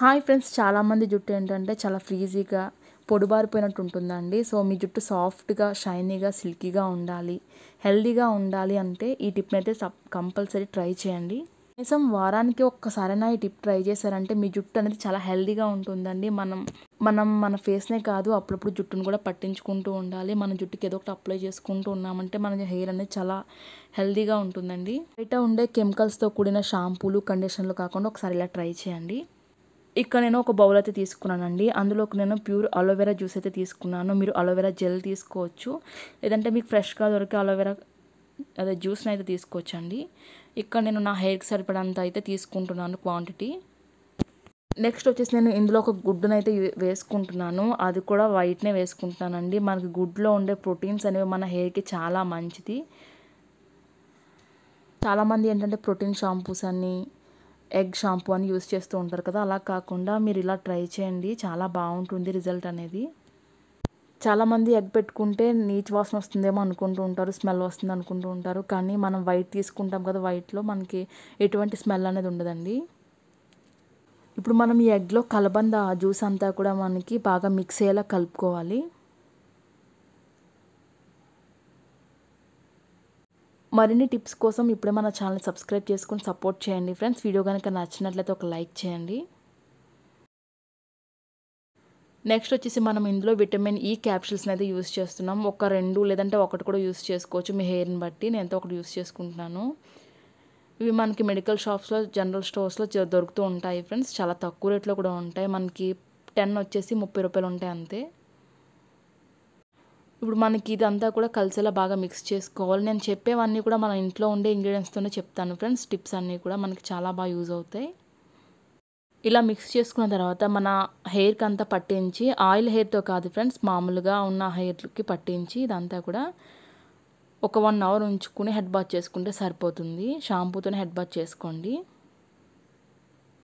hi friends చాలామంది జుట్టు ఏంటంటే చాలా ఫ్రీజీగా పొడిబారిపోయినట్టు ఉంటుందండి సో మీ జుట్టు సాఫ్ట్గా షైనీగా సిల్కీగా ఉండాలి హెల్దీగా ఉండాలి అంటే ఈ టిప్ని అయితే కంపల్సరీ ట్రై చేయండి కనీసం వారానికి ఒక్కసారైనా ఈ టిప్ ట్రై చేశారంటే మీ జుట్టు అనేది చాలా హెల్దీగా ఉంటుందండి మనం మనం మన ఫేస్నే కాదు అప్పుడప్పుడు జుట్టును కూడా పట్టించుకుంటూ ఉండాలి మన జుట్టుకి ఏదో ఒకటి అప్లై చేసుకుంటూ ఉన్నామంటే మన హెయిర్ అనేది చాలా హెల్దీగా ఉంటుందండి బయట ఉండే కెమికల్స్తో కూడిన షాంపూలు కండిషన్లు కాకుండా ఒకసారి ఇలా ట్రై చేయండి ఇక్కడ నేను ఒక బౌల్ అయితే తీసుకున్నానండి అందులోకి నేను ప్యూర్ అలోవెరా జ్యూస్ అయితే తీసుకున్నాను మీరు అలోవెరా జెల్ తీసుకోవచ్చు లేదంటే మీకు ఫ్రెష్గా దొరికే అలోవెరా అదే జ్యూస్ని అయితే తీసుకోవచ్చండి ఇక్కడ నేను నా హెయిర్కి సరిపడంత అయితే తీసుకుంటున్నాను క్వాంటిటీ నెక్స్ట్ వచ్చేసి నేను ఇందులో ఒక గుడ్డును అయితే వేసుకుంటున్నాను అది కూడా వైట్నే వేసుకుంటున్నానండి మనకి గుడ్లో ఉండే ప్రోటీన్స్ అనేవి మన హెయిర్కి చాలా మంచిది చాలామంది ఏంటంటే ప్రోటీన్ షాంపూస్ అని ఎగ్ షాంపూ అని యూస్ చేస్తూ ఉంటారు కదా అలా కాకుండా మీరు ఇలా ట్రై చేయండి చాలా బాగుంటుంది రిజల్ట్ అనేది చాలామంది ఎగ్ పెట్టుకుంటే నీచ్ వాసన వస్తుందేమో అనుకుంటూ ఉంటారు స్మెల్ వస్తుంది అనుకుంటూ ఉంటారు కానీ మనం వైట్ తీసుకుంటాం కదా వైట్లో మనకి ఎటువంటి స్మెల్ అనేది ఉండదండి ఇప్పుడు మనం ఈ ఎగ్లో కలబంద జ్యూస్ అంతా కూడా మనకి బాగా మిక్స్ అయ్యేలా కలుపుకోవాలి మరిన్ని టిప్స్ కోసం ఇప్పుడే మన ఛానల్ సబ్స్క్రైబ్ చేసుకుని సపోర్ట్ చేయండి ఫ్రెండ్స్ వీడియో కనుక నచ్చినట్లయితే ఒక లైక్ చేయండి నెక్స్ట్ వచ్చేసి మనం ఇందులో విటమిన్ ఈ e క్యాప్సూల్స్ని అయితే యూస్ చేస్తున్నాం ఒక రెండు లేదంటే ఒకటి కూడా యూస్ చేసుకోవచ్చు మీ హెయిర్ని బట్టి నేను ఒకటి యూస్ చేసుకుంటున్నాను ఇవి మనకి మెడికల్ షాప్స్లో జనరల్ స్టోర్స్లో దొరుకుతూ ఉంటాయి ఫ్రెండ్స్ చాలా తక్కువ రేట్లో కూడా ఉంటాయి మనకి టెన్ వచ్చేసి ముప్పై రూపాయలు ఉంటాయి అంతే ఇప్పుడు మనకి ఇదంతా కూడా కలిసేలా బాగా మిక్స్ చేసుకోవాలి నేను చెప్పేవన్నీ కూడా మన ఇంట్లో ఉండే ఇంగ్రీడియంట్స్తోనే చెప్తాను ఫ్రెండ్స్ టిప్స్ అన్నీ కూడా మనకి చాలా బాగా యూజ్ అవుతాయి ఇలా మిక్స్ చేసుకున్న తర్వాత మన హెయిర్కి అంతా పట్టించి ఆయిల్ హెయిర్తో కాదు ఫ్రెండ్స్ మామూలుగా ఉన్న హెయిర్కి పట్టించి ఇదంతా కూడా ఒక వన్ అవర్ ఉంచుకుని హెడ్ బాత్ చేసుకుంటే సరిపోతుంది షాంపూతోనే హెడ్ బాత్ చేసుకోండి